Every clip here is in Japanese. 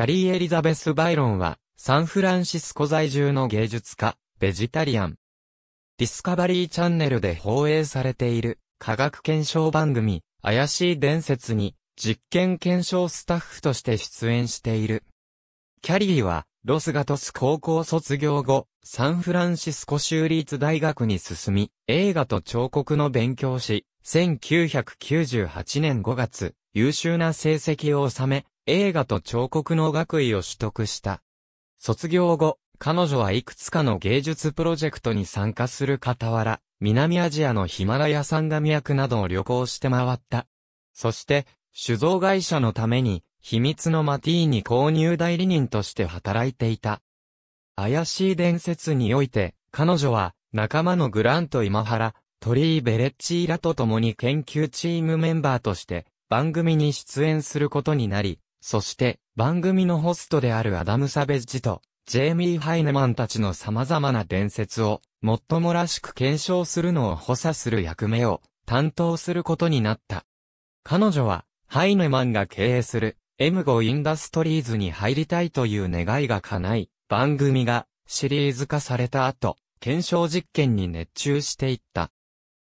キャリー・エリザベス・バイロンは、サンフランシスコ在住の芸術家、ベジタリアン。ディスカバリーチャンネルで放映されている、科学検証番組、怪しい伝説に、実験検証スタッフとして出演している。キャリーは、ロスガトス高校卒業後、サンフランシスコ州立大学に進み、映画と彫刻の勉強し、1998年5月、優秀な成績を収め、映画と彫刻の学位を取得した。卒業後、彼女はいくつかの芸術プロジェクトに参加する傍ら、南アジアのヒマラヤ山岳脈などを旅行して回った。そして、酒造会社のために、秘密のマティーニ購入代理人として働いていた。怪しい伝説において、彼女は、仲間のグラント今原、トリー・ベレッチーラと共に研究チームメンバーとして、番組に出演することになり、そして、番組のホストであるアダム・サベッジと、ジェイミー・ハイネマンたちの様々な伝説を、もっともらしく検証するのを補佐する役目を、担当することになった。彼女は、ハイネマンが経営する、M5 インダストリーズに入りたいという願いが叶い、番組が、シリーズ化された後、検証実験に熱中していった。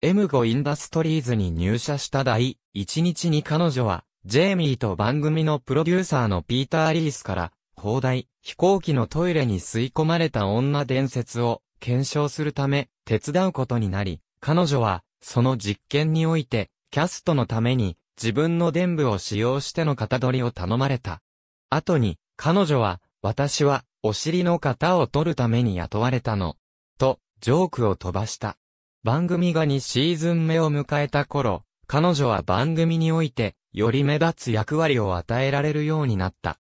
M5 インダストリーズに入社した第1日に彼女は、ジェイミーと番組のプロデューサーのピーター・リースから、放題、飛行機のトイレに吸い込まれた女伝説を検証するため、手伝うことになり、彼女は、その実験において、キャストのために、自分の伝部を使用しての型取りを頼まれた。後に、彼女は、私は、お尻の型を取るために雇われたの。と、ジョークを飛ばした。番組が2シーズン目を迎えた頃、彼女は番組において、より目立つ役割を与えられるようになった。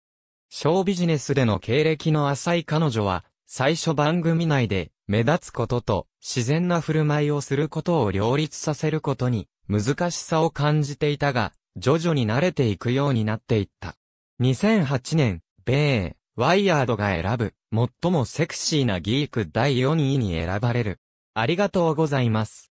小ビジネスでの経歴の浅い彼女は、最初番組内で、目立つことと、自然な振る舞いをすることを両立させることに、難しさを感じていたが、徐々に慣れていくようになっていった。2008年、米ワイヤードが選ぶ、最もセクシーなギーク第4位に選ばれる。ありがとうございます。